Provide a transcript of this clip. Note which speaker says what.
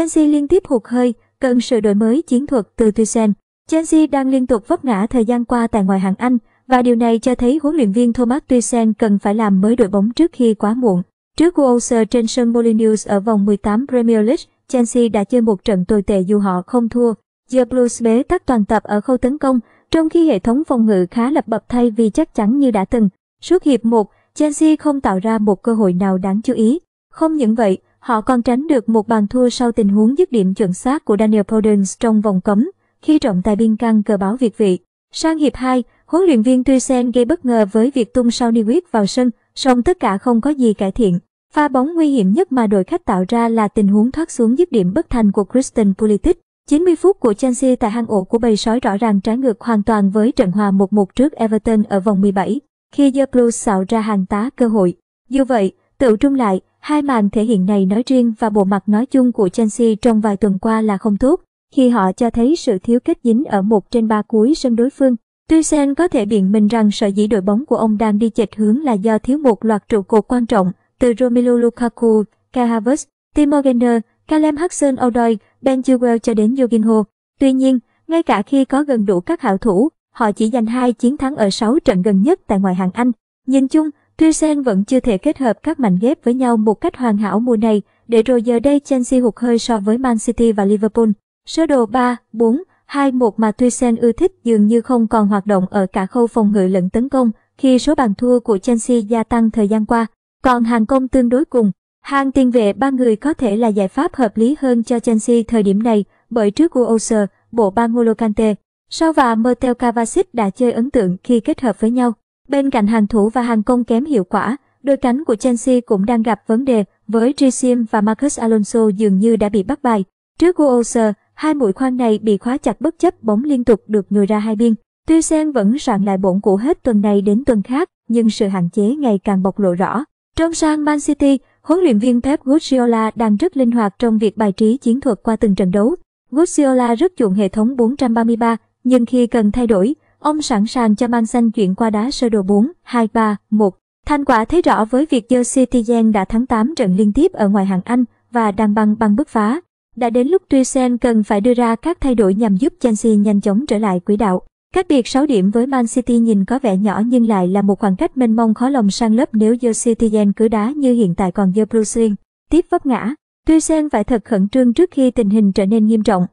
Speaker 1: Chelsea liên tiếp hụt hơi, cần sự đổi mới chiến thuật từ Tuchel. Chelsea đang liên tục vấp ngã thời gian qua tại ngoại hạng Anh và điều này cho thấy huấn luyện viên Thomas Tuchel cần phải làm mới đội bóng trước khi quá muộn. Trước Wolves trên sân Molineux ở vòng 18 Premier League, Chelsea đã chơi một trận tồi tệ dù họ không thua. The Blues bế tắc toàn tập ở khâu tấn công, trong khi hệ thống phòng ngự khá lập bập thay vì chắc chắn như đã từng. Suốt hiệp 1, Chelsea không tạo ra một cơ hội nào đáng chú ý. Không những vậy, Họ còn tránh được một bàn thua sau tình huống dứt điểm chuẩn xác của Daniel Podence trong vòng cấm khi trọng tài biên căng cờ báo Việt vị. Sang hiệp 2, huấn luyện viên Tuysen gây bất ngờ với việc tung sau Ni vào sân, song tất cả không có gì cải thiện. Pha bóng nguy hiểm nhất mà đội khách tạo ra là tình huống thoát xuống dứt điểm bất thành của Kristen Pulisic. 90 phút của Chelsea tại hang ổ của bầy sói rõ ràng trái ngược hoàn toàn với trận hòa 1-1 trước Everton ở vòng 17, khi The Blues xạo ra hàng tá cơ hội. Dù vậy, tự trung lại, Hai màn thể hiện này nói riêng và bộ mặt nói chung của Chelsea trong vài tuần qua là không tốt, khi họ cho thấy sự thiếu kết dính ở một trên ba cuối sân đối phương. Tuy Sen có thể biện minh rằng sở dĩ đội bóng của ông đang đi chệch hướng là do thiếu một loạt trụ cột quan trọng từ Romelu Lukaku, Kai Havertz, Timo Werner, Callum Hudson-Odoi, Ben Chilwell cho đến Jorginho. Tuy nhiên, ngay cả khi có gần đủ các hảo thủ, họ chỉ giành hai chiến thắng ở 6 trận gần nhất tại ngoại hạng Anh. Nhìn chung, Tuy Sen vẫn chưa thể kết hợp các mảnh ghép với nhau một cách hoàn hảo mùa này, để rồi giờ đây Chelsea hụt hơi so với Man City và Liverpool. Sơ đồ 3, 4, 2, 1 mà Tuy Sen ưa thích dường như không còn hoạt động ở cả khâu phòng ngự lẫn tấn công khi số bàn thua của Chelsea gia tăng thời gian qua. Còn hàng công tương đối cùng, hàng tiền vệ ba người có thể là giải pháp hợp lý hơn cho Chelsea thời điểm này bởi trước của Oser, bộ ba Ngolo Kante, sau và Mertel Kovacic đã chơi ấn tượng khi kết hợp với nhau. Bên cạnh hàng thủ và hàng công kém hiệu quả, đôi cánh của Chelsea cũng đang gặp vấn đề với Drisim và Marcus Alonso dường như đã bị bắt bài. Trước Guoser, hai mũi khoan này bị khóa chặt bất chấp bóng liên tục được nhồi ra hai biên. Tuy Sen vẫn soạn lại bổn cũ hết tuần này đến tuần khác, nhưng sự hạn chế ngày càng bộc lộ rõ. Trong sang Man City, huấn luyện viên Pep Guardiola đang rất linh hoạt trong việc bài trí chiến thuật qua từng trận đấu. Guardiola rất chuộng hệ thống 433, nhưng khi cần thay đổi, Ông sẵn sàng cho Man xanh chuyển qua đá sơ đồ 4, 2, 3, 1. Thành quả thấy rõ với việc Joe Citizen đã thắng 8 trận liên tiếp ở ngoài hạng Anh và đang băng băng bứt phá. Đã đến lúc Tuchel cần phải đưa ra các thay đổi nhằm giúp Chelsea nhanh chóng trở lại quỹ đạo. Cách biệt 6 điểm với Man City nhìn có vẻ nhỏ nhưng lại là một khoảng cách mênh mông khó lòng sang lớp nếu Joe Citizen cứ đá như hiện tại còn Joe Bruce Tiếp vấp ngã, Tuchel phải thật khẩn trương trước khi tình hình trở nên nghiêm trọng.